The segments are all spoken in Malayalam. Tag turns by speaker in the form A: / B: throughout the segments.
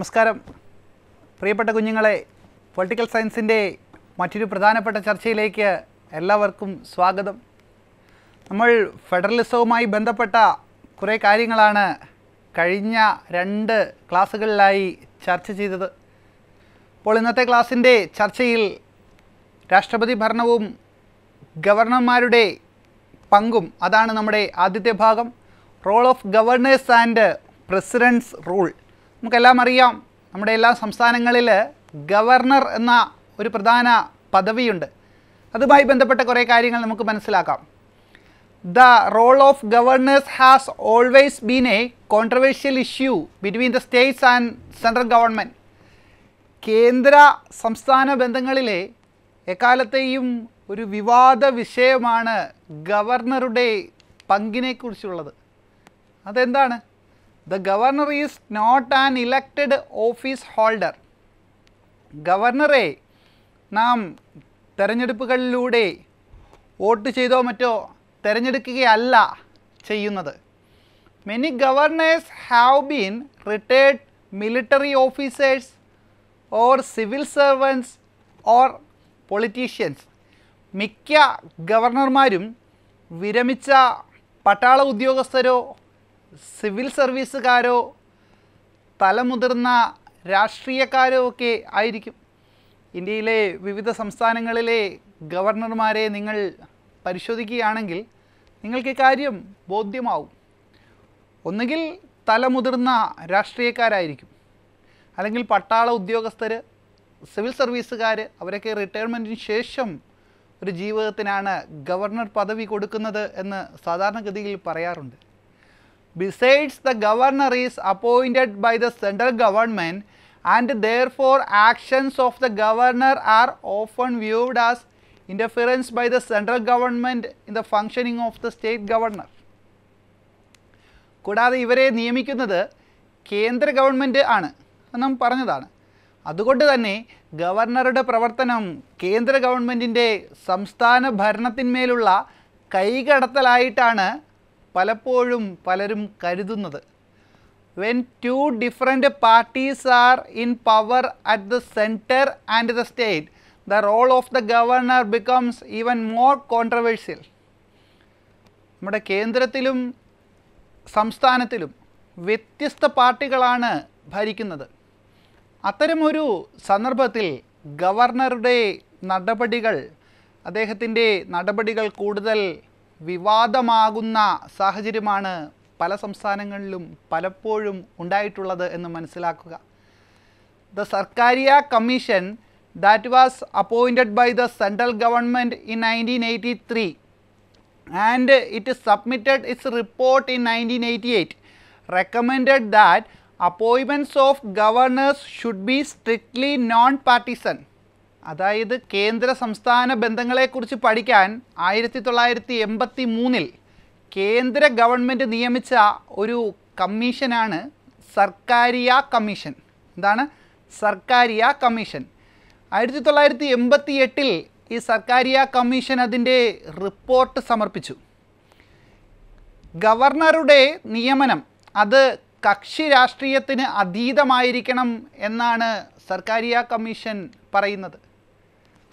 A: നമസ്കാരം പ്രിയപ്പെട്ട കുഞ്ഞുങ്ങളെ പൊളിറ്റിക്കൽ സയൻസിൻ്റെ മറ്റൊരു പ്രധാനപ്പെട്ട ചർച്ചയിലേക്ക് എല്ലാവർക്കും സ്വാഗതം നമ്മൾ ഫെഡറലിസവുമായി ബന്ധപ്പെട്ട കുറേ കാര്യങ്ങളാണ് കഴിഞ്ഞ രണ്ട് ക്ലാസ്സുകളിലായി ചർച്ച ചെയ്തത് അപ്പോൾ ഇന്നത്തെ ക്ലാസ്സിൻ്റെ ചർച്ചയിൽ രാഷ്ട്രപതി ഭരണവും ഗവർണർമാരുടെ പങ്കും അതാണ് നമ്മുടെ ആദ്യത്തെ ഭാഗം role of governors and president's rule നമുക്കെല്ലാം അറിയാം നമ്മുടെ എല്ലാ സംസ്ഥാനങ്ങളിൽ ഗവർണർ എന്ന ഒരു പ്രധാന പദവിയുണ്ട് അതുമായി ബന്ധപ്പെട്ട കുറേ കാര്യങ്ങൾ നമുക്ക് മനസ്സിലാക്കാം the role of governors has always been a controversial issue between the states and central government കേന്ദ്ര സംസ്ഥാന ബന്ധങ്ങളിലെ എക്കാലത്തെയും ഒരു വിവാദ വിഷയമാണ് ഗവർണറുടെ പങ്കിനെക്കുറിച്ചുള്ളത് അതെന്താണ് the governor is not an elected office holder ഗവർണറെ നാം തെരഞ്ഞെടുപ്പുകളിലൂടെ വോട്ട് ചെയ്തോ മറ്റോ തിരഞ്ഞെടുക്കുകയല്ല ചെയ്യുന്നത് many governors have been retired military officers or civil servants or politicians മിക്ക ഗവർണർമാരും വിരമിച്ച പട്ടാള ഉദ്യോഗസ്ഥരോ സിവിൽ സർവീസുകാരോ തലമുതിർന്ന രാഷ്ട്രീയക്കാരോ ഒക്കെ ആയിരിക്കും ഇന്ത്യയിലെ വിവിധ സംസ്ഥാനങ്ങളിലെ ഗവർണർമാരെ നിങ്ങൾ പരിശോധിക്കുകയാണെങ്കിൽ നിങ്ങൾക്ക് കാര്യം ബോധ്യമാവും ഒന്നുകിൽ തലമുതിർന്ന രാഷ്ട്രീയക്കാരായിരിക്കും അല്ലെങ്കിൽ പട്ടാള ഉദ്യോഗസ്ഥർ സിവിൽ സർവീസുകാർ അവരൊക്കെ റിട്ടയർമെൻറ്റിന് ശേഷം ഒരു ജീവിതത്തിനാണ് ഗവർണർ പദവി കൊടുക്കുന്നത് എന്ന് സാധാരണഗതിയിൽ പറയാറുണ്ട് Besides, the governor is appointed by the central government and therefore actions of the governor are often viewed as interference by the central government in the functioning of the state governor. കൂടാതെ ഇവരെ നിയമിക്കുന്നത് കേന്ദ്ര ഗവൺമെൻറ് ആണ് നാം പറഞ്ഞതാണ് അതുകൊണ്ട് തന്നെ ഗവർണറുടെ പ്രവർത്തനം കേന്ദ്ര ഗവൺമെൻറ്റിൻ്റെ സംസ്ഥാന ഭരണത്തിന്മേലുള്ള കൈകടത്തലായിട്ടാണ് പലപ്പോഴും പലരും കരുതുന്നത് when two different parties are in power at the centre and the state the role of the governor becomes even more controversial നമ്മുടെ കേന്ദ്രത്തിലും സംസ്ഥാനത്തിലും വ്യത്യസ്ത പാർട്ടികളാണ് ഭരിക്കുന്നത് അത്തരമൊരു സന്ദർഭത്തിൽ ഗവർണറുടെ നടപടികൾ അദ്ദേഹത്തിൻ്റെ നടപടികൾ കൂടുതൽ വിവാദമാകുന്ന സാഹചര്യമാണ് പല സംസ്ഥാനങ്ങളിലും പലപ്പോഴും ഉണ്ടായിട്ടുള്ളത് എന്ന് മനസ്സിലാക്കുക the Sarkaria commission that was appointed by the central government in nineteen eighty three and it submitted its report in nineteen eighty eight recommended that appointments of governors should be strictly non partisan അതായത് കേന്ദ്ര സംസ്ഥാന ബന്ധങ്ങളെക്കുറിച്ച് പഠിക്കാൻ ആയിരത്തി തൊള്ളായിരത്തി എൺപത്തി മൂന്നിൽ കേന്ദ്ര ഗവൺമെൻറ് നിയമിച്ച ഒരു കമ്മീഷനാണ് സർക്കാരിയ കമ്മീഷൻ എന്താണ് സർക്കാരിയ കമ്മീഷൻ ആയിരത്തി തൊള്ളായിരത്തി എൺപത്തി എട്ടിൽ ഈ സർക്കാരിയ കമ്മീഷൻ അതിൻ്റെ റിപ്പോർട്ട് സമർപ്പിച്ചു ഗവർണറുടെ നിയമനം അത് കക്ഷി രാഷ്ട്രീയത്തിന് അതീതമായിരിക്കണം എന്നാണ് സർക്കാരിയ കമ്മീഷൻ പറയുന്നത്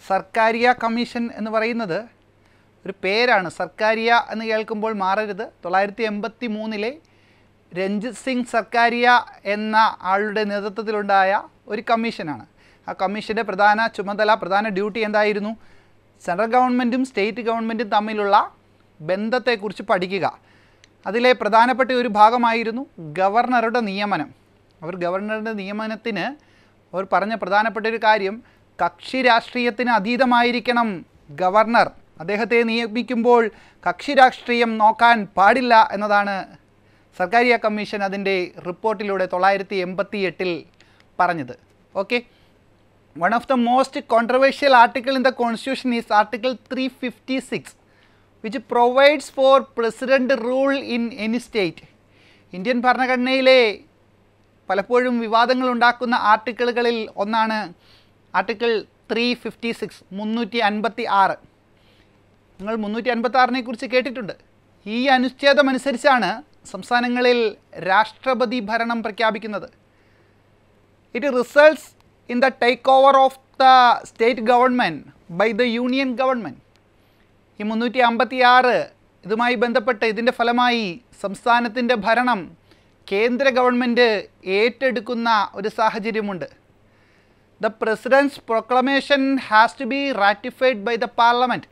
A: സർക്കാരിയ കമ്മീഷൻ എന്ന് പറയുന്നത് ഒരു പേരാണ് സർക്കാരിയ എന്ന് കേൾക്കുമ്പോൾ മാറരുത് തൊള്ളായിരത്തി എൺപത്തി മൂന്നിലെ രഞ്ജിത് സിംഗ് സർക്കാരിയ എന്ന ആളുടെ നേതൃത്വത്തിലുണ്ടായ ഒരു കമ്മീഷനാണ് ആ കമ്മീഷൻ്റെ പ്രധാന ചുമതല പ്രധാന ഡ്യൂട്ടി എന്തായിരുന്നു സെൻട്രൽ ഗവൺമെൻറ്റും സ്റ്റേറ്റ് ഗവൺമെൻറ്റും തമ്മിലുള്ള ബന്ധത്തെക്കുറിച്ച് പഠിക്കുക അതിലെ പ്രധാനപ്പെട്ട ഒരു ഭാഗമായിരുന്നു ഗവർണറുടെ നിയമനം അവർ ഗവർണറുടെ നിയമനത്തിന് അവർ പറഞ്ഞ പ്രധാനപ്പെട്ട ഒരു കാര്യം കക്ഷി രാഷ്ട്രീയത്തിന് അതീതമായിരിക്കണം ഗവർണർ അദ്ദേഹത്തെ നിയമിക്കുമ്പോൾ കക്ഷി രാഷ്ട്രീയം നോക്കാൻ പാടില്ല എന്നതാണ് സർക്കാരിയ കമ്മീഷൻ അതിൻ്റെ റിപ്പോർട്ടിലൂടെ തൊള്ളായിരത്തി എൺപത്തി എട്ടിൽ പറഞ്ഞത് okay one of the most controversial article in the constitution is article three fifty six which provides for president rule in any state Indian ഭരണഘടനയിലെ പലപ്പോഴും വിവാദങ്ങൾ ഉണ്ടാക്കുന്ന ആർട്ടിക്കിളുകളിൽ ഒന്നാണ് ആർട്ടിക്കിൾ ത്രീ ഫിഫ്റ്റി സിക്സ് മുന്നൂറ്റി അൻപത്തി ആറ് നിങ്ങൾ മുന്നൂറ്റി അൻപത്തി ആറിനെ കുറിച്ച് കേട്ടിട്ടുണ്ട് ഈ അനുച്ഛേദമനുസരിച്ചാണ് സംസ്ഥാനങ്ങളിൽ രാഷ്ട്രപതി ഭരണം പ്രഖ്യാപിക്കുന്നത് it results in the take over of the state government by the union government ഈ മുന്നൂറ്റി അമ്പത്തി ആറ് ഇതുമായി ബന്ധപ്പെട്ട് ഇതിൻ്റെ ഫലമായി സംസ്ഥാനത്തിൻ്റെ ഭരണം കേന്ദ്ര ഗവൺമെൻറ് ഏറ്റെടുക്കുന്ന ഒരു സാഹചര്യമുണ്ട് the President's proclamation has to be ratified by the Parliament.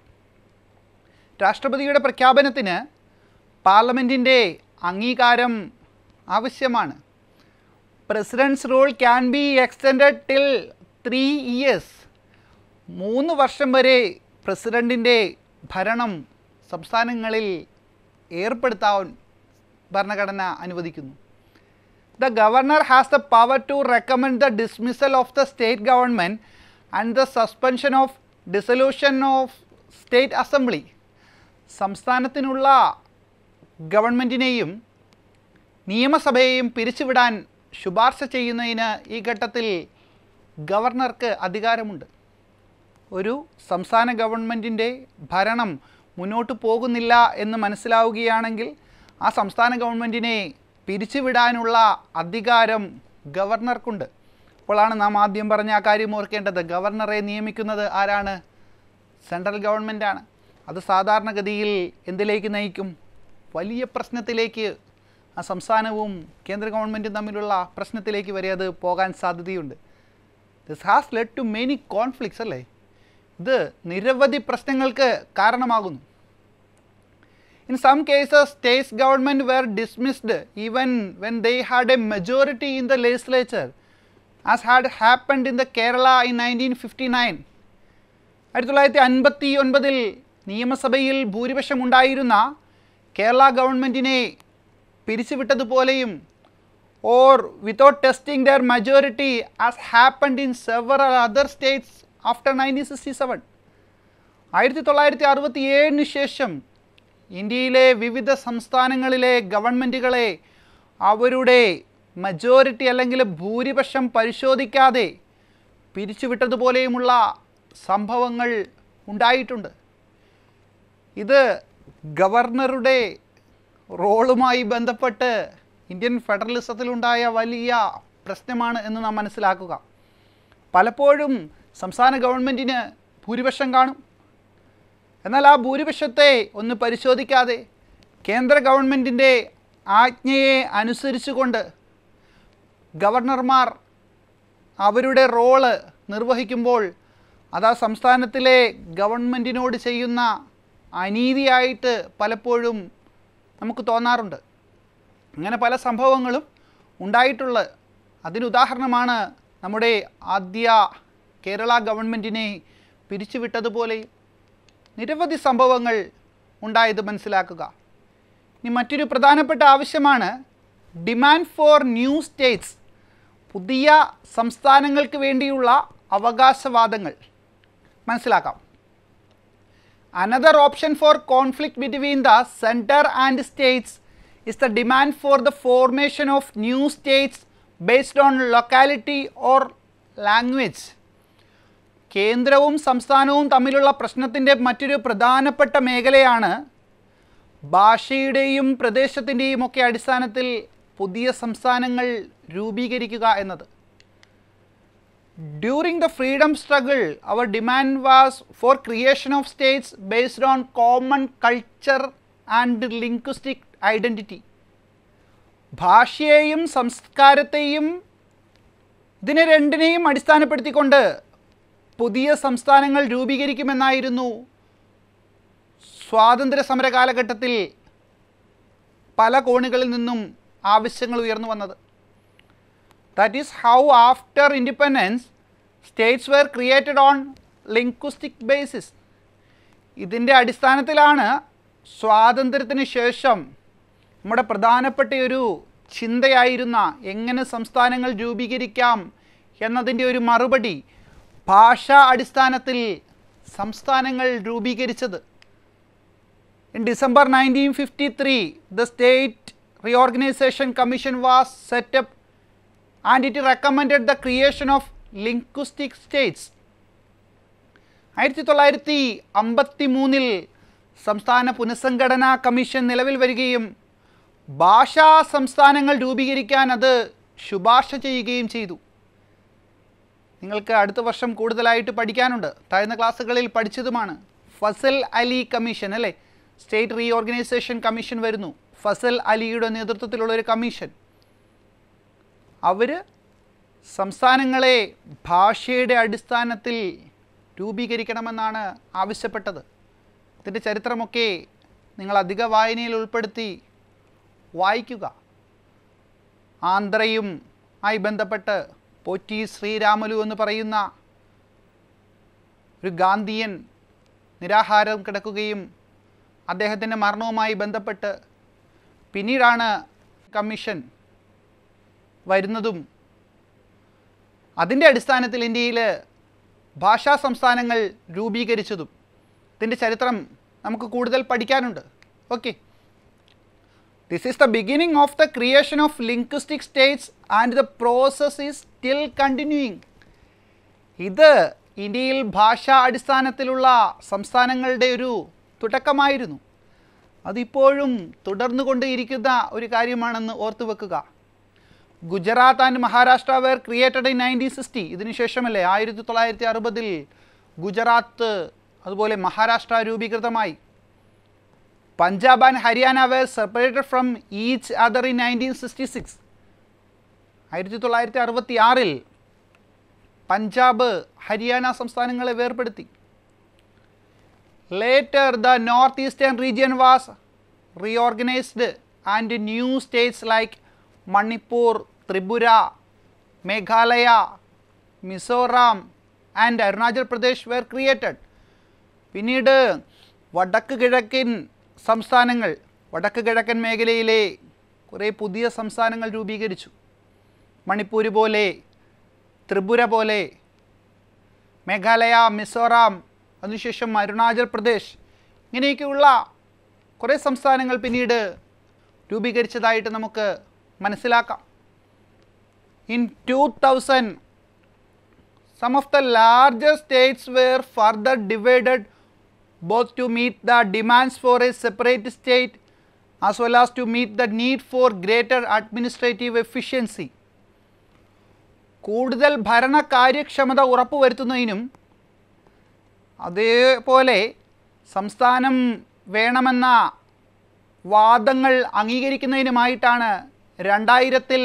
A: രാഷ്ട്രപതിയുടെ പ്രഖ്യാപനത്തിന് പാർലമെൻറ്റിൻ്റെ അംഗീകാരം ആവശ്യമാണ് president's rule can be extend till three years മൂന്ന് വർഷം വരെ പ്രസിഡൻറ്റിൻ്റെ ഭരണം സംസ്ഥാനങ്ങളിൽ ഏർപ്പെടുത്താൻ ഭരണഘടന അനുവദിക്കുന്നു the governor has the power to recommend the dismissal of the state government and the suspension of dissolution of state assembly സംസ്ഥാനത്തിനുള്ള ഗവൺമെൻറ്റിനെയും നിയമസഭയെയും പിരിച്ചുവിടാൻ ശുപാർശ ചെയ്യുന്നതിന് ഈ ഘട്ടത്തിൽ ഗവർണർക്ക് അധികാരമുണ്ട് ഒരു സംസ്ഥാന ഗവൺമെൻറ്റിൻ്റെ ഭരണം മുന്നോട്ട് പോകുന്നില്ല എന്ന് മനസ്സിലാവുകയാണെങ്കിൽ ആ സംസ്ഥാന ഗവൺമെൻറ്റിനെ പിരിച്ചുവിടാനുള്ള അധികാരം ഗവർണർക്കുണ്ട് അപ്പോഴാണ് നാം ആദ്യം പറഞ്ഞ ആ കാര്യം ഓർക്കേണ്ടത് ഗവർണറെ നിയമിക്കുന്നത് ആരാണ് സെൻട്രൽ ഗവൺമെൻറ്റാണ് അത് സാധാരണഗതിയിൽ എന്തിലേക്ക് നയിക്കും വലിയ പ്രശ്നത്തിലേക്ക് ആ സംസ്ഥാനവും കേന്ദ്ര ഗവൺമെൻറ്റും തമ്മിലുള്ള പ്രശ്നത്തിലേക്ക് വരെ അത് പോകാൻ സാധ്യതയുണ്ട് this has led to many conflicts അല്ലേ ഇത് നിരവധി പ്രശ്നങ്ങൾക്ക് കാരണമാകുന്നു In some cases, state governments were dismissed even when they had a majority in the legislature, as had happened in the Kerala in 1959. Kerala government in a Pirisivita Polayim or without testing their majority as happened in several other states after 1967. Ayrthitolayrthi Arvati Enishesham ഇന്ത്യയിലെ വിവിധ സംസ്ഥാനങ്ങളിലെ ഗവൺമെൻറ്റുകളെ അവരുടെ മജോറിറ്റി അല്ലെങ്കിൽ ഭൂരിപക്ഷം പരിശോധിക്കാതെ പിരിച്ചുവിട്ടതുപോലെയുമുള്ള സംഭവങ്ങൾ ഉണ്ടായിട്ടുണ്ട് ഇത് ഗവർണറുടെ റോളുമായി ബന്ധപ്പെട്ട് ഇന്ത്യൻ ഫെഡറലിസത്തിലുണ്ടായ വലിയ പ്രശ്നമാണ് എന്ന് നാം മനസ്സിലാക്കുക പലപ്പോഴും സംസ്ഥാന ഗവൺമെൻറ്റിന് ഭൂരിപക്ഷം കാണും എന്നാൽ ആ ഭൂരിപക്ഷത്തെ ഒന്ന് പരിശോധിക്കാതെ കേന്ദ്ര ഗവൺമെൻറ്റിൻ്റെ ആജ്ഞയെ അനുസരിച്ചുകൊണ്ട് ഗവർണർമാർ അവരുടെ റോള് നിർവഹിക്കുമ്പോൾ അത് ആ സംസ്ഥാനത്തിലെ ഗവൺമെൻറ്റിനോട് ചെയ്യുന്ന അനീതിയായിട്ട് പലപ്പോഴും നമുക്ക് തോന്നാറുണ്ട് അങ്ങനെ പല സംഭവങ്ങളും ഉണ്ടായിട്ടുള്ള അതിനുദാഹരണമാണ് നമ്മുടെ ആദ്യ കേരള ഗവൺമെൻറ്റിനെ പിരിച്ചുവിട്ടതുപോലെയും നിരവധി സംഭവങ്ങൾ ഉണ്ടായത് മനസ്സിലാക്കുക ഇനി മറ്റൊരു പ്രധാനപ്പെട്ട ആവശ്യമാണ് ഡിമാൻഡ് ഫോർ ന്യൂ സ്റ്റേറ്റ്സ് പുതിയ സംസ്ഥാനങ്ങൾക്ക് വേണ്ടിയുള്ള അവകാശവാദങ്ങൾ മനസ്സിലാക്കാം another option for conflict between the centre and states is the demand for the formation of new states based on locality or language കേന്ദ്രവും സംസ്ഥാനവും തമ്മിലുള്ള പ്രശ്നത്തിൻ്റെ മറ്റൊരു പ്രധാനപ്പെട്ട മേഖലയാണ് ഭാഷയുടെയും പ്രദേശത്തിൻ്റെയും ഒക്കെ അടിസ്ഥാനത്തിൽ പുതിയ സംസ്ഥാനങ്ങൾ രൂപീകരിക്കുക എന്നത് during the freedom struggle our demand was for creation of states based on common culture and linguistic identity ഭാഷയെയും സംസ്കാരത്തെയും ഇതിനെ രണ്ടിനെയും അടിസ്ഥാനപ്പെടുത്തിക്കൊണ്ട് പുതിയ സംസ്ഥാനങ്ങൾ രൂപീകരിക്കുമെന്നായിരുന്നു സ്വാതന്ത്ര്യ സമര കാലഘട്ടത്തിൽ പല കോണുകളിൽ നിന്നും ആവശ്യങ്ങൾ ഉയർന്നു വന്നത് that is how after independence states were created on linguistic basis ഇതിൻ്റെ അടിസ്ഥാനത്തിലാണ് സ്വാതന്ത്ര്യത്തിന് ശേഷം നമ്മുടെ പ്രധാനപ്പെട്ട ഒരു ചിന്തയായിരുന്ന എങ്ങനെ സംസ്ഥാനങ്ങൾ രൂപീകരിക്കാം എന്നതിൻ്റെ ഒരു മറുപടി ഭാഷാ അടിസ്ഥാനത്തിൽ സംസ്ഥാനങ്ങൾ രൂപീകരിച്ചത് in December nineteen fifty three the state reorganisation commission was set up and it recommended the creation of linguistic states ആയിരത്തി തൊള്ളായിരത്തി അമ്പത്തി മൂന്നിൽ സംസ്ഥാന പുനഃസംഘടനാ കമ്മീഷൻ നിലവിൽ വരികയും ഭാഷാ സംസ്ഥാനങ്ങൾ രൂപീകരിക്കാൻ അത് ശുപാർശ ചെയ്യുകയും ചെയ്തു നിങ്ങൾക്ക് അടുത്ത വർഷം കൂടുതലായിട്ട് പഠിക്കാനുണ്ട് താഴ്ന്ന ക്ലാസ്സുകളിൽ പഠിച്ചതുമാണ് ഫസൽ അലി കമ്മീഷൻ അല്ലേ സ്റ്റേറ്റ് റീഓർഗനൈസേഷൻ കമ്മീഷൻ വരുന്നു ഫസൽ അലിയുടെ നേതൃത്വത്തിലുള്ള ഒരു കമ്മീഷൻ അവർ സംസ്ഥാനങ്ങളെ ഭാഷയുടെ അടിസ്ഥാനത്തിൽ രൂപീകരിക്കണമെന്നാണ് ആവശ്യപ്പെട്ടത് ഇതിൻ്റെ ചരിത്രമൊക്കെ നിങ്ങൾ അധിക വായനയിൽ ഉൾപ്പെടുത്തി വായിക്കുക ആന്ധ്രയും ആയി ബന്ധപ്പെട്ട് പോറ്റി ശ്രീരാമലു എന്ന് പറയുന്ന ഒരു ഗാന്ധിയൻ നിരാഹാരം കിടക്കുകയും അദ്ദേഹത്തിൻ്റെ മരണവുമായി ബന്ധപ്പെട്ട് പിന്നീടാണ് കമ്മീഷൻ വരുന്നതും അതിൻ്റെ അടിസ്ഥാനത്തിൽ ഇന്ത്യയിൽ ഭാഷാ സംസ്ഥാനങ്ങൾ രൂപീകരിച്ചതും ഇതിൻ്റെ ചരിത്രം നമുക്ക് കൂടുതൽ പഠിക്കാനുണ്ട് okay This is the beginning of the creation of linguistic states and the process is still continuing. ഇത് ഇന്ത്യയിൽ ഭാഷാ അടിസ്ഥാനത്തിലുള്ള സംസ്ഥാനങ്ങളുടെ ഒരു തുടക്കമായിരുന്നു അതിപ്പോഴും തുടർന്നുകൊണ്ടേയിരിക്കുന്ന ഒരു കാര്യമാണെന്ന് ഓർത്തു വെക്കുക Gujarat and Maharashtra were created in nineteen sixty ഇതിനുശേഷമല്ലേ ആയിരത്തി തൊള്ളായിരത്തി അറുപതിൽ ഗുജറാത്ത് അതുപോലെ Maharashtra രൂപീകൃതമായി Punjab and Haryana were separated from each other in 1966. ആയിരത്തി തൊള്ളായിരത്തി അറുപത്തി ആറിൽ പഞ്ചാബ് ഹരിയാന സംസ്ഥാനങ്ങളെ വേർപെടുത്തി later the north eastern region was reorganised and new states like Manipur Tripura Meghalaya Mizoram and Arunachal Pradesh were created പിന്നീട് വടക്ക് കിഴക്കിൻ സംസ്ഥാനങ്ങൾ വടക്ക് കിഴക്കൻ മേഖലയിലെ കുറേ പുതിയ സംസ്ഥാനങ്ങൾ രൂപീകരിച്ചു മണിപ്പൂർ പോലെ ത്രിപുര പോലെ മേഘാലയ മിസോറാം അതിനുശേഷം അരുണാചൽ പ്രദേശ് ഇങ്ങനെയൊക്കെയുള്ള കുറേ സംസ്ഥാനങ്ങൾ പിന്നീട് രൂപീകരിച്ചതായിട്ട് നമുക്ക് മനസ്സിലാക്കാം in two thousand some of the largest states were further divided both to meet the demands for a separate state as well as to meet the need for greater administrative efficiency. കൂടുതൽ ഭരണ കാര്യക്ഷമത ഉറപ്പുവരുത്തുന്നതിനും അതേപോലെ സംസ്ഥാനം വേണമെന്ന വാദങ്ങൾ അംഗീകരിക്കുന്നതിനുമായിട്ടാണ് രണ്ടായിരത്തിൽ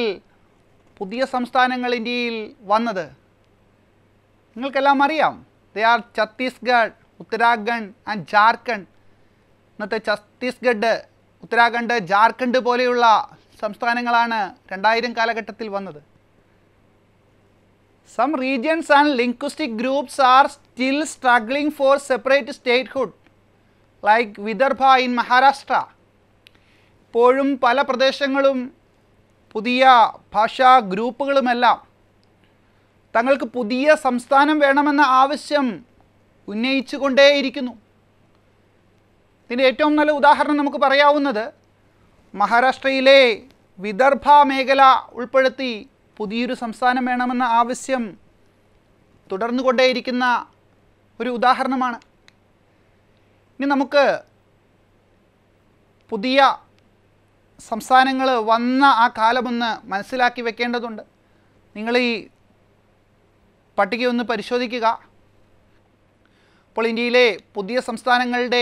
A: പുതിയ സംസ്ഥാനങ്ങൾ ഇന്ത്യയിൽ വന്നത് നിങ്ങൾക്കെല്ലാം അറിയാം they are Chhattisgarh Uttarakhand and Jharkhand ഇന്നത്തെ ഛത്തീസ്ഗഡ് ഉത്തരാഖണ്ഡ് ജാർഖണ്ഡ് പോലെയുള്ള സംസ്ഥാനങ്ങളാണ് രണ്ടായിരം കാലഘട്ടത്തിൽ വന്നത് some regions and linguistic groups are still struggling for separate statehood like Vidarbha in Maharashtra ഇപ്പോഴും പല പ്രദേശങ്ങളും പുതിയ ഭാഷാ ഗ്രൂപ്പുകളുമെല്ലാം തങ്ങൾക്ക് പുതിയ സംസ്ഥാനം വേണമെന്ന ആവശ്യം കൊണ്ടേയിരിക്കുന്നു ഇതിൻ്റെ ഏറ്റവും നല്ല ഉദാഹരണം നമുക്ക് പറയാവുന്നത് മഹാരാഷ്ട്രയിലെ വിദർഭ മേഖല ഉൾപ്പെടുത്തി പുതിയൊരു സംസ്ഥാനം വേണമെന്ന ആവശ്യം കൊണ്ടേയിരിക്കുന്ന ഒരു ഉദാഹരണമാണ് ഇനി നമുക്ക് പുതിയ സംസ്ഥാനങ്ങൾ വന്ന ആ കാലമൊന്ന് മനസ്സിലാക്കി വെക്കേണ്ടതുണ്ട് നിങ്ങൾ ഈ പട്ടിക ഒന്ന് പരിശോധിക്കുക അപ്പോൾ ഇന്ത്യയിലെ പുതിയ സംസ്ഥാനങ്ങളുടെ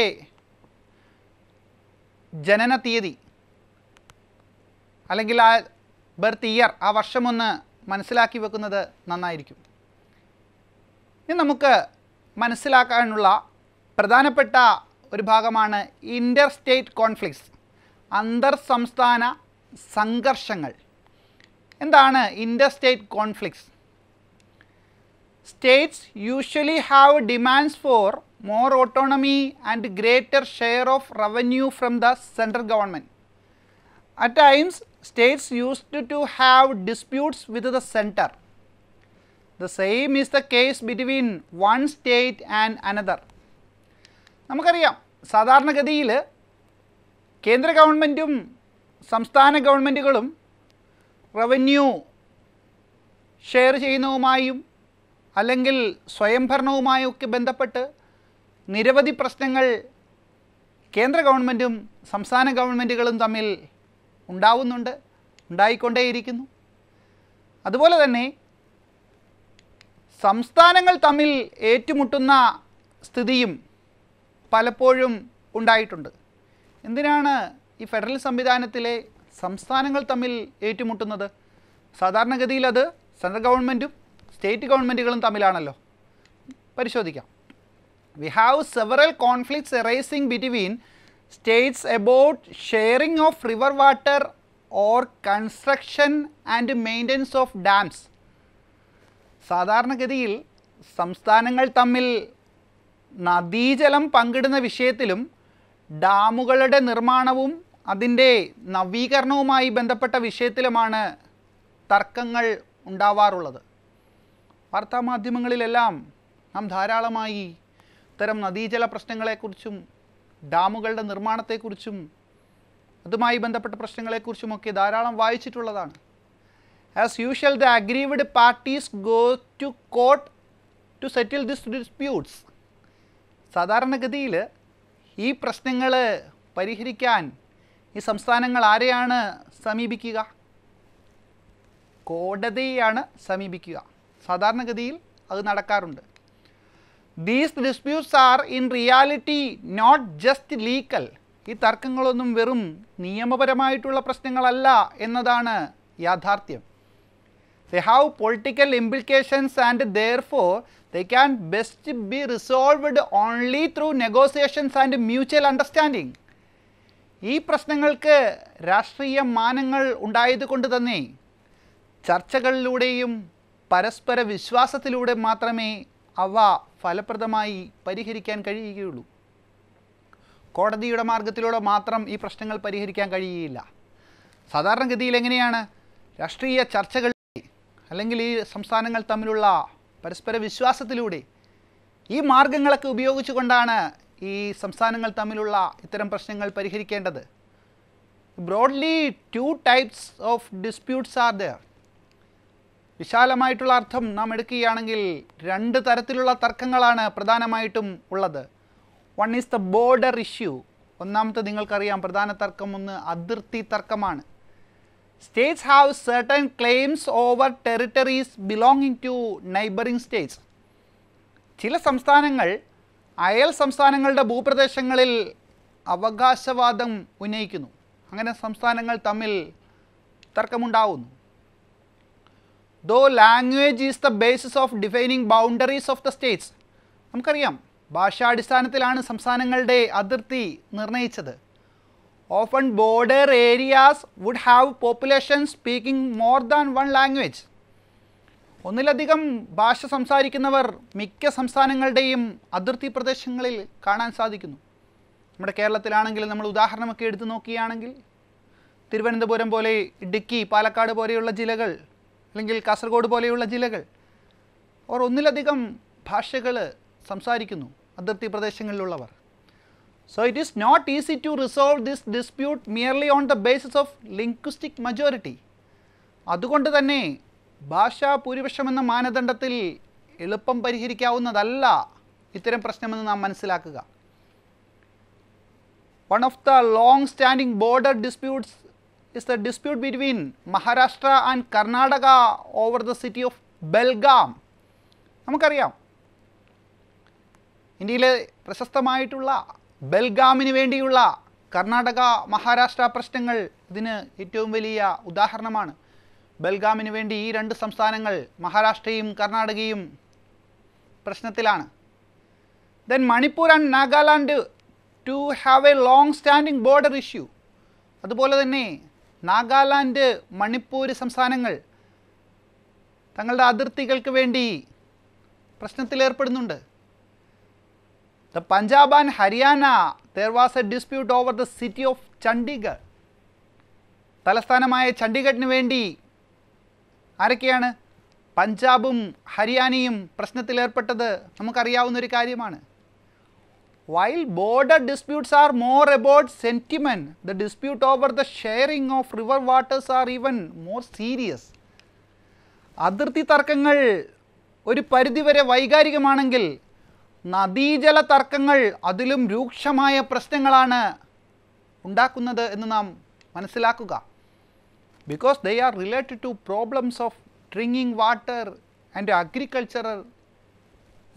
A: ജനന തീയതി അല്ലെങ്കിൽ ആ ബർത്ത് ഇയർ ആ വർഷമൊന്ന് മനസ്സിലാക്കി വെക്കുന്നത് നന്നായിരിക്കും ഇനി നമുക്ക് മനസ്സിലാക്കാനുള്ള പ്രധാനപ്പെട്ട ഒരു ഭാഗമാണ് ഇൻ്റർ സ്റ്റേറ്റ് കോൺഫ്ലിക്ട്സ് അന്തർ സംസ്ഥാന സംഘർഷങ്ങൾ എന്താണ് inter state conflicts states usually have demands for more autonomy and greater share of revenue from the central government. At times, states used to have disputes with the center. The same is the case between one state and another. നമുക്കറിയാം സാധാരണഗതിയിൽ കേന്ദ്ര ഗവൺമെൻറ്റും സംസ്ഥാന ഗവൺമെൻറ്റുകളും റവന്യൂ ഷെയർ ചെയ്യുന്നതുമായും അല്ലെങ്കിൽ സ്വയംഭരണവുമായൊക്കെ ബന്ധപ്പെട്ട് നിരവധി പ്രശ്നങ്ങൾ കേന്ദ്ര ഗവൺമെൻറ്റും സംസ്ഥാന ഗവൺമെൻറ്റുകളും തമ്മിൽ ഉണ്ടാവുന്നുണ്ട് ഉണ്ടായിക്കൊണ്ടേയിരിക്കുന്നു അതുപോലെ തന്നെ സംസ്ഥാനങ്ങൾ തമ്മിൽ ഏറ്റുമുട്ടുന്ന സ്ഥിതിയും പലപ്പോഴും ഉണ്ടായിട്ടുണ്ട് എന്തിനാണ് ഈ ഫെഡറൽ സംവിധാനത്തിലെ സംസ്ഥാനങ്ങൾ തമ്മിൽ ഏറ്റുമുട്ടുന്നത് സാധാരണഗതിയിൽ അത് സെൻട്രൽ ഗവൺമെൻറ്റും സ്റ്റേറ്റ് ഗവൺമെൻറ്റുകളും തമ്മിലാണല്ലോ പരിശോധിക്കാം we have several conflicts arising between states about sharing of river water or construction and maintenance of dams സാധാരണഗതിയിൽ സംസ്ഥാനങ്ങൾ തമ്മിൽ നദീജലം പങ്കിടുന്ന വിഷയത്തിലും ഡാമുകളുടെ നിർമ്മാണവും അതിൻ്റെ നവീകരണവുമായി ബന്ധപ്പെട്ട വിഷയത്തിലുമാണ് തർക്കങ്ങൾ ഉണ്ടാവാറുള്ളത് വാർത്താമാധ്യമങ്ങളിലെല്ലാം നാം ധാരാളമായി ഇത്തരം നദീജല പ്രശ്നങ്ങളെക്കുറിച്ചും ഡാമുകളുടെ നിർമ്മാണത്തെക്കുറിച്ചും അതുമായി ബന്ധപ്പെട്ട പ്രശ്നങ്ങളെക്കുറിച്ചുമൊക്കെ ധാരാളം വായിച്ചിട്ടുള്ളതാണ് as usual the aggrieved parties go to court to settle this disputes സാധാരണഗതിയിൽ ഈ പ്രശ്നങ്ങൾ പരിഹരിക്കാൻ ഈ സംസ്ഥാനങ്ങൾ ആരെയാണ് സമീപിക്കുക കോടതിയാണ് സമീപിക്കുക സാധാരണഗതിയിൽ അത് നടക്കാറുണ്ട് these disputes are in reality not just legal ഈ തർക്കങ്ങളൊന്നും വെറും നിയമപരമായിട്ടുള്ള പ്രശ്നങ്ങളല്ല എന്നതാണ് യാഥാർത്ഥ്യം have political implications and and for they can best be resolved only through negotiations and mutual understanding ഈ പ്രശ്നങ്ങൾക്ക് രാഷ്ട്രീയ മാനങ്ങൾ ഉണ്ടായതുകൊണ്ട് തന്നെ ചർച്ചകളിലൂടെയും പരസ്പര വിശ്വാസത്തിലൂടെ മാത്രമേ അവ ഫലപ്രദമായി പരിഹരിക്കാൻ കഴിയുകയുള്ളൂ കോടതിയുടെ മാർഗത്തിലൂടെ മാത്രം ഈ പ്രശ്നങ്ങൾ പരിഹരിക്കാൻ കഴിയുകയില്ല സാധാരണഗതിയിൽ എങ്ങനെയാണ് രാഷ്ട്രീയ ചർച്ചകൾ അല്ലെങ്കിൽ ഈ സംസ്ഥാനങ്ങൾ തമ്മിലുള്ള പരസ്പര വിശ്വാസത്തിലൂടെ ഈ മാർഗങ്ങളൊക്കെ ഉപയോഗിച്ചുകൊണ്ടാണ് ഈ സംസ്ഥാനങ്ങൾ തമ്മിലുള്ള ഇത്തരം പ്രശ്നങ്ങൾ പരിഹരിക്കേണ്ടത് broadly two types of disputes are there വിശാലമായിട്ടുള്ള അർത്ഥം നാം എടുക്കുകയാണെങ്കിൽ രണ്ട് തരത്തിലുള്ള തർക്കങ്ങളാണ് പ്രധാനമായിട്ടും ഉള്ളത് one is the border issue ഒന്നാമത്തെ നിങ്ങൾക്കറിയാം പ്രധാന തർക്കം ഒന്ന് അതിർത്തി തർക്കമാണ് states have certain claims over territories belonging to neighbouring states ചില സംസ്ഥാനങ്ങൾ അയൽ സംസ്ഥാനങ്ങളുടെ ഭൂപ്രദേശങ്ങളിൽ അവകാശവാദം ഉന്നയിക്കുന്നു അങ്ങനെ സംസ്ഥാനങ്ങൾ തമ്മിൽ തർക്കമുണ്ടാവുന്നു though language is the basis of defining boundaries of the states നമുക്കറിയാം ഭാഷാടിസ്ഥാനത്തിലാണ് സംസ്ഥാനങ്ങളുടെ അതിർത്തി നിർണയിച്ചത് often border areas would have population speaking more than one language ഒന്നിലധികം ഭാഷ സംസാരിക്കുന്നവർ മിക്ക സംസ്ഥാനങ്ങളുടെയും അതിർത്തി പ്രദേശങ്ങളിൽ കാണാൻ സാധിക്കുന്നു നമ്മുടെ കേരളത്തിലാണെങ്കിൽ നമ്മൾ ഉദാഹരണമൊക്കെ എടുത്തു നോക്കുകയാണെങ്കിൽ തിരുവനന്തപുരം പോലെ ഇടുക്കി പാലക്കാട് പോലെയുള്ള ജില്ലകൾ അല്ലെങ്കിൽ കാസർഗോഡ് പോലെയുള്ള ജില്ലകൾ അവർ ഒന്നിലധികം ഭാഷകൾ സംസാരിക്കുന്നു അതിർത്തി പ്രദേശങ്ങളിലുള്ളവർ so it is not easy to resolve this dispute merely on the basis of linguistic majority അതുകൊണ്ട് തന്നെ ഭാഷാ ഭൂരിപക്ഷമെന്ന മാനദണ്ഡത്തിൽ എളുപ്പം പരിഹരിക്കാവുന്നതല്ല ഇത്തരം പ്രശ്നമെന്ന് നാം മനസ്സിലാക്കുക one of the long standing border disputes is the dispute between Maharashtra and Karnataka over the city of Belgaum നമുക്കറിയാം ഇന്ത്യയിലെ പ്രശസ്തമായിട്ടുള്ള ബൽഗാമിന് വേണ്ടിയുള്ള കർണാടക മഹാരാഷ്ട്ര പ്രശ്നങ്ങൾ ഇതിന് ഏറ്റവും വലിയ ഉദാഹരണമാണ് ബൽഗാമിന് വേണ്ടി ഈ രണ്ട് സംസ്ഥാനങ്ങൾ മഹാരാഷ്ട്രയും കർണാടകയും പ്രശ്നത്തിലാണ് then Manipur and Nagaland to have a long standing border issue അതുപോലെ തന്നെ നാഗാലാൻഡ് മണിപ്പൂർ സംസ്ഥാനങ്ങൾ തങ്ങളുടെ അതിർത്തികൾക്ക് വേണ്ടി പ്രശ്നത്തിലേർപ്പെടുന്നുണ്ട് the Punjab and Haryana there was a dispute over the city of Chandigarh തലസ്ഥാനമായ ചണ്ഡീഗഡിന് വേണ്ടി ആരൊക്കെയാണ് പഞ്ചാബും ഹരിയാനയും പ്രശ്നത്തിലേർപ്പെട്ടത് നമുക്കറിയാവുന്നൊരു കാര്യമാണ് while border disputes are more about sentiment, the dispute over the sharing of river waters are even more serious. അതിർത്തി തർക്കങ്ങൾ ഒരു പരിധിവരെ വൈകാരികമാണെങ്കിൽ നദീജല തർക്കങ്ങൾ അതിലും രൂക്ഷമായ പ്രശ്നങ്ങളാണ് ഉണ്ടാക്കുന്നത് എന്ന് നാം മനസ്സിലാക്കുക because they are related to problems of drinking water and agricultural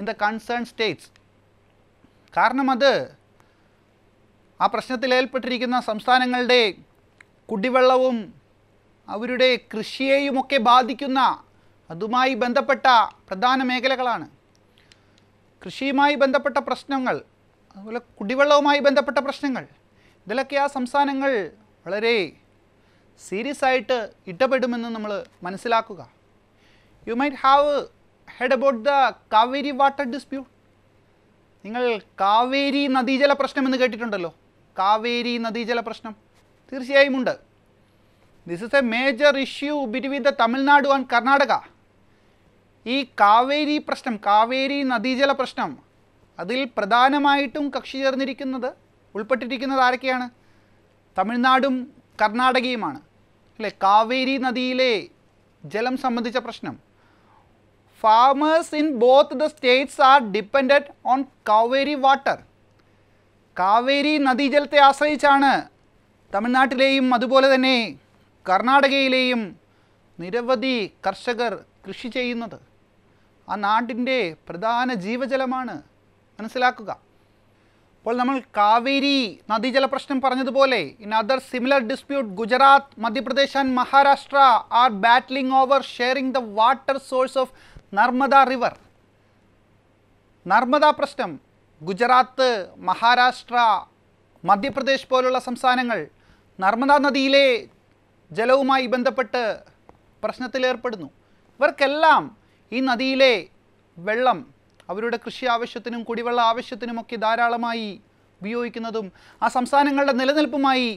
A: in the concern states കാരണം അത് ആ ഏൽപ്പെട്ടിരിക്കുന്ന സംസ്ഥാനങ്ങളുടെ കുടിവെള്ളവും അവരുടെ കൃഷിയെയുമൊക്കെ ബാധിക്കുന്ന അതുമായി ബന്ധപ്പെട്ട പ്രധാന മേഖലകളാണ് കൃഷിയുമായി ബന്ധപ്പെട്ട പ്രശ്നങ്ങൾ അതുപോലെ കുടിവെള്ളവുമായി ബന്ധപ്പെട്ട പ്രശ്നങ്ങൾ ഇതിലൊക്കെ ആ സംസ്ഥാനങ്ങൾ വളരെ സീരിയസ് ആയിട്ട് ഇടപെടുമെന്ന് നമ്മൾ മനസ്സിലാക്കുക you might have heard about the Kaveri water dispute നിങ്ങൾ കാവേരി നദീജല പ്രശ്നം എന്ന് കേട്ടിട്ടുണ്ടല്ലോ കാവേരി നദീജല പ്രശ്നം തീർച്ചയായും ഉണ്ട് this is a major issue between the Tamil Nadu and Karnataka ഈ കാവേരി പ്രശ്നം കാവേരി നദീജല പ്രശ്നം അതിൽ പ്രധാനമായിട്ടും കക്ഷി ചേർന്നിരിക്കുന്നത് ഉൾപ്പെട്ടിരിക്കുന്നത് ആരൊക്കെയാണ് തമിഴ്നാടും കർണാടകയുമാണ് അല്ലേ കാവേരി നദിയിലെ ജലം സംബന്ധിച്ച പ്രശ്നം farmers in both the states are dependent on Kaveri water. Kaveri നദീജലത്തെ ആശ്രയിച്ചാണ് തമിഴ്നാട്ടിലെയും അതുപോലെ തന്നെ കർണാടകയിലെയും നിരവധി കർഷകർ കൃഷി ചെയ്യുന്നത് ആ നാട്ടിൻ്റെ പ്രധാന ജീവജലമാണ് മനസ്സിലാക്കുക അപ്പോൾ നമ്മൾ കാവേരി നദീജല പ്രശ്നം പറഞ്ഞതുപോലെ in other similar dispute Gujarat Madhya Pradesh and Maharashtra are battling over sharing the water source of Narmada river Narmada പ്രശ്നം ഗുജറാത്ത് മഹാരാഷ്ട്ര മധ്യപ്രദേശ് പോലുള്ള സംസ്ഥാനങ്ങൾ നർമ്മദ നദിയിലെ ജലവുമായി ബന്ധപ്പെട്ട് പ്രശ്നത്തിലേർപ്പെടുന്നു ഇവർക്കെല്ലാം ഈ നദിയിലെ വെള്ളം അവരുടെ കൃഷി ആവശ്യത്തിനും കുടിവെള്ള ആവശ്യത്തിനുമൊക്കെ ധാരാളമായി ഉപയോഗിക്കുന്നതും ആ സംസ്ഥാനങ്ങളുടെ നിലനിൽപ്പുമായി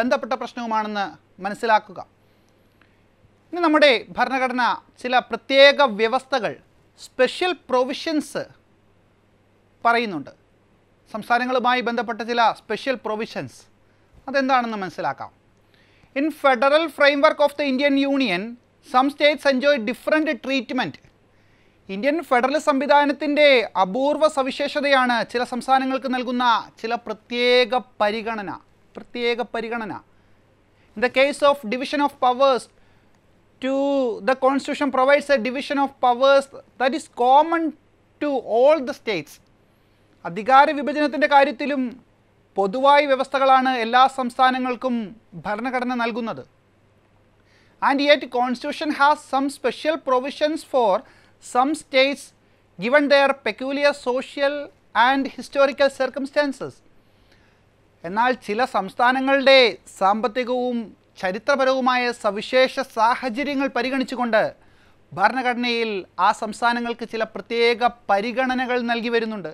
A: ബന്ധപ്പെട്ട പ്രശ്നവുമാണെന്ന് മനസ്സിലാക്കുക ഇന്ന് നമ്മുടെ ഭരണഘടന ചില പ്രത്യേക വ്യവസ്ഥകൾ സ്പെഷ്യൽ പ്രൊവിഷൻസ് പറയുന്നുണ്ട് സംസ്ഥാനങ്ങളുമായി ബന്ധപ്പെട്ട ചില സ്പെഷ്യൽ പ്രൊവിഷൻസ് അതെന്താണെന്ന് മനസ്സിലാക്കാം in federal framework of the Indian union some states enjoy different treatment Indian federal സംവിധാനത്തിൻ്റെ അപൂർവ സവിശേഷതയാണ് ചില സംസ്ഥാനങ്ങൾക്ക് നൽകുന്ന ചില പ്രത്യേക പരിഗണന പ്രത്യേക പരിഗണന in the case of division of powers to the constitution provides a division of powers that is common to all the states. അധികാര വിഭജനത്തിൻ്റെ കാര്യത്തിലും പൊതുവായ വ്യവസ്ഥകളാണ് എല്ലാ സംസ്ഥാനങ്ങൾക്കും ഭരണഘടന നൽകുന്നത് and yet constitution has some special provisions for some states given their peculiar social and historical circumstances എന്നാൽ ചില സംസ്ഥാനങ്ങളുടെ സാമ്പത്തികവും ചരിത്രപരവുമായ സവിശേഷ സാഹചര്യങ്ങൾ പരിഗണിച്ചുകൊണ്ട് ഭരണഘടനയിൽ ആ സംസ്ഥാനങ്ങൾക്ക് ചില പ്രത്യേക പരിഗണനകൾ നൽകി വരുന്നുണ്ട്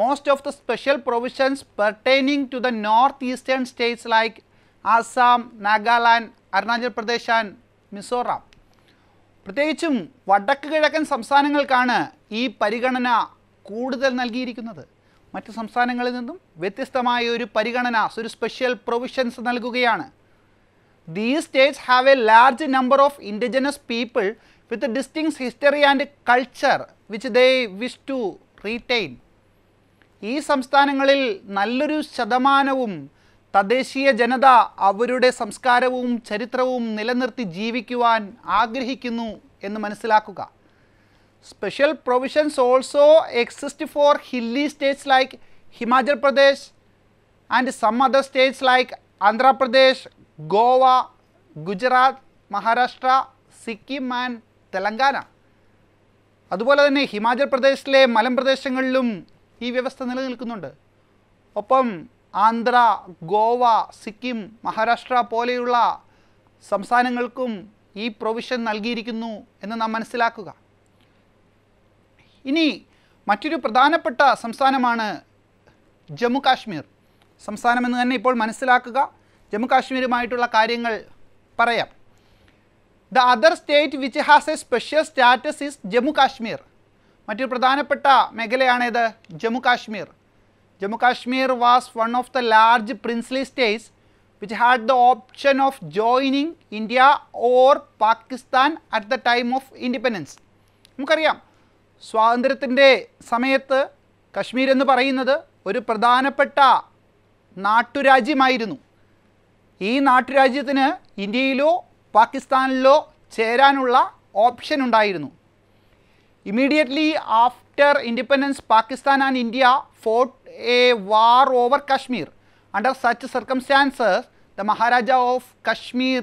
A: most of the special provisions pertaining to the north eastern states like Assam Nagaland Arunachal Pradesh and Mizoram പ്രത്യേകിച്ചും വടക്ക് കിഴക്കൻ സംസ്ഥാനങ്ങൾക്കാണ് ഈ പരിഗണന കൂടുതൽ നൽകിയിരിക്കുന്നത് മറ്റ് സംസ്ഥാനങ്ങളിൽ നിന്നും വ്യത്യസ്തമായ ഒരു പരിഗണന ഒരു സ്പെഷ്യൽ പ്രൊവിഷൻസ് നൽകുകയാണ് These states have a large number of indigenous people with a distinct history and culture which they wish to retain. ഈ സംസ്ഥാനങ്ങളിൽ നല്ലൊരു ശതമാനവും തദ്ദേശീയ ജനത അവരുടെ സംസ്കാരവും ചരിത്രവും നിലനിർത്തി ജീവിക്കുവാൻ ആഗ്രഹിക്കുന്നു എന്ന് മനസ്സിലാക്കുക special provisions also exist for hilly states like Himachal Pradesh and some other states like Andhra Pradesh Goa Gujarat Maharashtra Sikkim and Telangana അതുപോലെ തന്നെ ഹിമാചൽ പ്രദേശിലെ മലമ്പ്രദേശങ്ങളിലും ഈ വ്യവസ്ഥ നിലനിൽക്കുന്നുണ്ട് ഒപ്പം ആന്ധ്ര ഗോവ സിക്കിം മഹാരാഷ്ട്ര പോലെയുള്ള സംസ്ഥാനങ്ങൾക്കും ഈ പ്രൊവിഷൻ നൽകിയിരിക്കുന്നു എന്ന് നാം മനസ്സിലാക്കുക ഇനി മറ്റൊരു പ്രധാനപ്പെട്ട സംസ്ഥാനമാണ് ജമ്മു കാശ്മീർ സംസ്ഥാനമെന്ന് തന്നെ ഇപ്പോൾ മനസ്സിലാക്കുക ജമ്മു കാശ്മീരുമായിട്ടുള്ള കാര്യങ്ങൾ പറയാം the other state which has a special status is Jammu Kashmir മറ്റൊരു പ്രധാനപ്പെട്ട മേഖലയാണേത് Jammu Kashmir Jammu Kashmir was one of the large princely states which had the option of joining India or Pakistan at the time of independence നമുക്കറിയാം സ്വാതന്ത്ര്യത്തിൻ്റെ സമയത്ത് കശ്മീർ എന്ന് പറയുന്നത് ഒരു പ്രധാനപ്പെട്ട നാട്ടുരാജ്യമായിരുന്നു ഈ നാട്ടുരാജ്യത്തിന് ഇന്ത്യയിലോ പാകിസ്ഥാനിലോ ചേരാനുള്ള ഓപ്ഷൻ ഉണ്ടായിരുന്നു immediately after independence Pakistan and India fought a war over Kashmir under such circumstances the Maharaja of Kashmir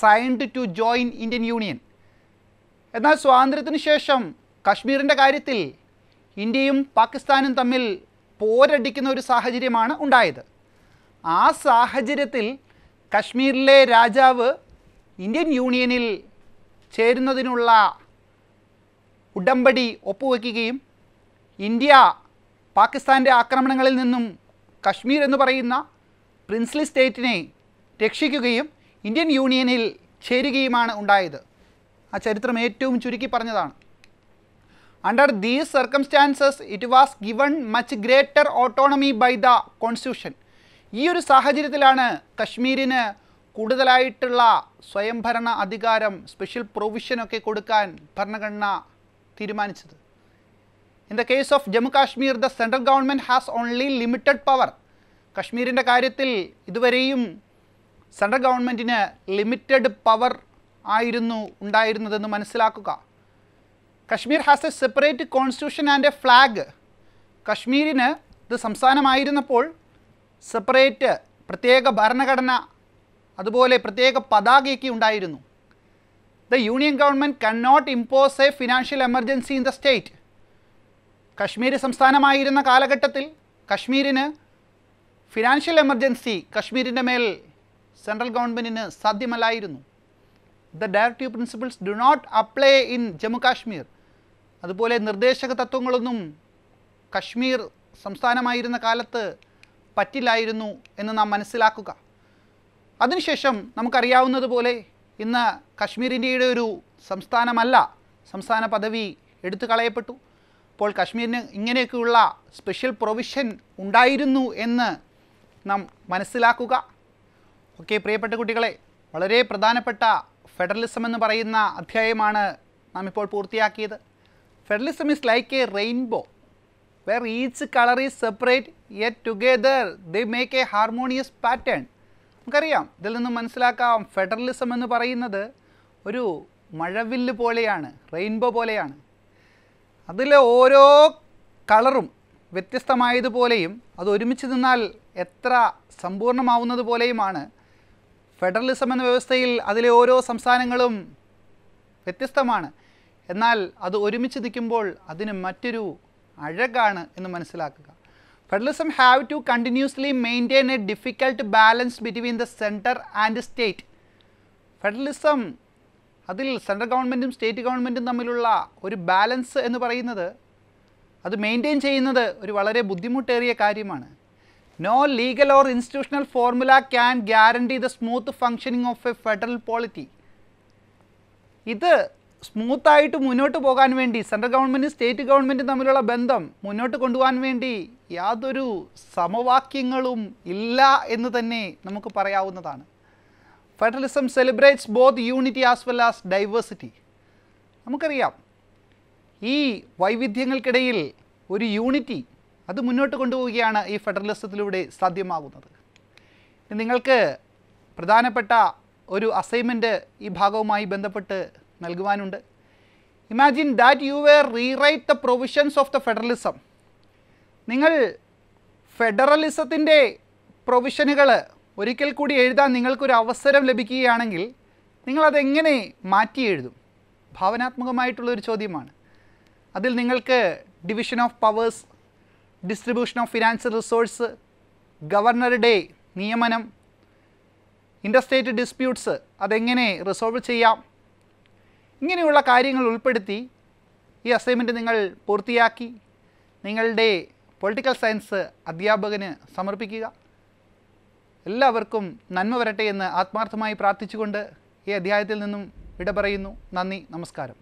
A: signed to join Indian union എന്നാൽ സ്വാതന്ത്ര്യത്തിന് ശേഷം കശ്മീരിൻ്റെ കാര്യത്തിൽ ഇന്ത്യയും പാകിസ്ഥാനും തമ്മിൽ പോരടിക്കുന്ന ഒരു സാഹചര്യമാണ് ഉണ്ടായത് ആ സാഹചര്യത്തിൽ കശ്മീരിലെ രാജാവ് ഇന്ത്യൻ യൂണിയനിൽ ചേരുന്നതിനുള്ള ഉടമ്പടി ഒപ്പുവെക്കുകയും ഇന്ത്യ പാകിസ്ഥാൻ്റെ ആക്രമണങ്ങളിൽ നിന്നും കശ്മീർ എന്ന് പറയുന്ന പ്രിൻസ്ലി സ്റ്റേറ്റിനെ രക്ഷിക്കുകയും ഇന്ത്യൻ യൂണിയനിൽ ചേരുകയുമാണ് ഉണ്ടായത് ആ ചരിത്രം ഏറ്റവും ചുരുക്കി പറഞ്ഞതാണ് under these circumstances it was given much greater autonomy by the constitution ഈ ഒരു സാഹചര്യത്തിലാണ് കശ്മീരിന് കൂടുതലായിട്ടുള്ള സ്വയംഭരണ അധികാരം സ്പെഷ്യൽ പ്രൊവിഷനൊക്കെ കൊടുക്കാൻ ഭരണഘടന തീരുമാനിച്ചത് in the case of Jammu Kashmir the central government has only limited power കശ്മീരിൻ്റെ കാര്യത്തിൽ ഇതുവരെയും സെൻട്രൽ ഗവൺമെൻറ്റിന് ലിമിറ്റഡ് പവർ ആയിരുന്നു ഉണ്ടായിരുന്നതെന്ന് മനസ്സിലാക്കുക Kashmir has a separate constitution and a flag കശ്മീരിന് ഇത് സംസ്ഥാനമായിരുന്നപ്പോൾ സെപ്പറേറ്റ് പ്രത്യേക ഭരണഘടന അതുപോലെ പ്രത്യേക പതാകയൊക്കെ ഉണ്ടായിരുന്നു the union government cannot impose a financial emergency in the state Kashmir സംസ്ഥാനമായിരുന്ന കാലഘട്ടത്തിൽ കശ്മീരിന് ഫിനാൻഷ്യൽ എമർജൻസി കശ്മീരിൻ്റെ മേൽ സെൻട്രൽ ഗവൺമെൻറ്റിന് സാധ്യമല്ലായിരുന്നു the directive principles do not apply in Jammu Kashmir അതുപോലെ നിർദ്ദേശക തത്വങ്ങളൊന്നും കശ്മീർ സംസ്ഥാനമായിരുന്ന കാലത്ത് പറ്റില്ലായിരുന്നു എന്ന് നാം മനസ്സിലാക്കുക അതിനുശേഷം നമുക്കറിയാവുന്നതുപോലെ ഇന്ന് കശ്മീർ ഒരു സംസ്ഥാനമല്ല സംസ്ഥാന പദവി എടുത്തു കളയപ്പെട്ടു അപ്പോൾ കശ്മീരിന് ഇങ്ങനെയൊക്കെയുള്ള സ്പെഷ്യൽ പ്രൊവിഷൻ ഉണ്ടായിരുന്നു എന്ന് നാം മനസ്സിലാക്കുക ഓക്കെ പ്രിയപ്പെട്ട കുട്ടികളെ വളരെ പ്രധാനപ്പെട്ട ഫെഡറലിസം എന്ന് പറയുന്ന അധ്യായമാണ് നാം ഇപ്പോൾ പൂർത്തിയാക്കിയത് federalism is like a rainbow where each color is separate yet together they make a harmonious pattern നമുക്കറിയാം ഇതിൽ നിന്ന് മനസ്സിലാക്കാം ഫെഡറലിസം എന്ന് പറയുന്നത് ഒരു മഴവില്ല് പോലെയാണ് റെയിൻബോ പോലെയാണ് അതിലെ ഓരോ കളറും വ്യത്യസ്തമായതുപോലെയും അത് ഒരുമിച്ച് നിന്നാൽ എത്ര സമ്പൂർണ്ണമാവുന്നത് പോലെയുമാണ് ഫെഡറലിസം എന്ന വ്യവസ്ഥയിൽ അതിലെ ഓരോ സംസ്ഥാനങ്ങളും വ്യത്യസ്തമാണ് എന്നാൽ അത് ഒരുമിച്ച് നിൽക്കുമ്പോൾ അതിന് മറ്റൊരു അഴകാണ് എന്ന് മനസ്സിലാക്കുക federalism have to continuously maintain a difficult balance between the centre and state federalism അതിൽ സെൻട്രൽ ഗവൺമെൻറ്റും സ്റ്റേറ്റ് ഗവൺമെൻറ്റും തമ്മിലുള്ള ഒരു ബാലൻസ് എന്ന് പറയുന്നത് അത് മെയിൻറ്റെയിൻ ചെയ്യുന്നത് ഒരു വളരെ ബുദ്ധിമുട്ടേറിയ കാര്യമാണ് no legal or institutional formula can guarantee the smooth functioning of a federal polity ഇത് സ്മൂത്തായിട്ട് മുന്നോട്ട് പോകാൻ വേണ്ടി സെൻട്രൽ ഗവൺമെൻറ്റും സ്റ്റേറ്റ് ഗവൺമെൻറ്റും തമ്മിലുള്ള ബന്ധം മുന്നോട്ട് കൊണ്ടുപോകാൻ വേണ്ടി യാതൊരു സമവാക്യങ്ങളും ഇല്ല എന്ന് തന്നെ നമുക്ക് പറയാവുന്നതാണ് federalism celebrates both unity as well as diversity നമുക്കറിയാം ഈ വൈവിധ്യങ്ങൾക്കിടയിൽ ഒരു യൂണിറ്റി അത് മുന്നോട്ട് കൊണ്ടുപോവുകയാണ് ഈ ഫെഡറലിസത്തിലൂടെ സാധ്യമാകുന്നത് നിങ്ങൾക്ക് പ്രധാനപ്പെട്ട ഒരു അസൈൻമെൻറ്റ് ഈ ഭാഗവുമായി ബന്ധപ്പെട്ട് നൽകുവാനുണ്ട് imagine that you were rewrite the provisions of the federalism നിങ്ങൾ ഫെഡറലിസത്തിൻ്റെ പ്രൊവിഷനുകൾ ഒരിക്കൽ കൂടി എഴുതാൻ നിങ്ങൾക്കൊരു അവസരം ലഭിക്കുകയാണെങ്കിൽ നിങ്ങളതെങ്ങനെ മാറ്റി എഴുതും ഭാവനാത്മകമായിട്ടുള്ളൊരു ചോദ്യമാണ് അതിൽ നിങ്ങൾക്ക് division of powers distribution of financial resource ഗവർണറുടെ നിയമനം ഇൻ്റർസ്റ്റേറ്റ് ഡിസ്പ്യൂട്ട്സ് അതെങ്ങനെ റിസോൾവ് ചെയ്യാം ഇങ്ങനെയുള്ള കാര്യങ്ങൾ ഉൾപ്പെടുത്തി ഈ അസൈൻമെൻറ്റ് നിങ്ങൾ പൂർത്തിയാക്കി നിങ്ങളുടെ പൊളിറ്റിക്കൽ സയൻസ് അധ്യാപകന് സമർപ്പിക്കുക എല്ലാവർക്കും നന്മ വരട്ടെ എന്ന് ആത്മാർത്ഥമായി പ്രാർത്ഥിച്ചുകൊണ്ട് ഈ അധ്യായത്തിൽ നിന്നും വിട പറയുന്നു നന്ദി നമസ്കാരം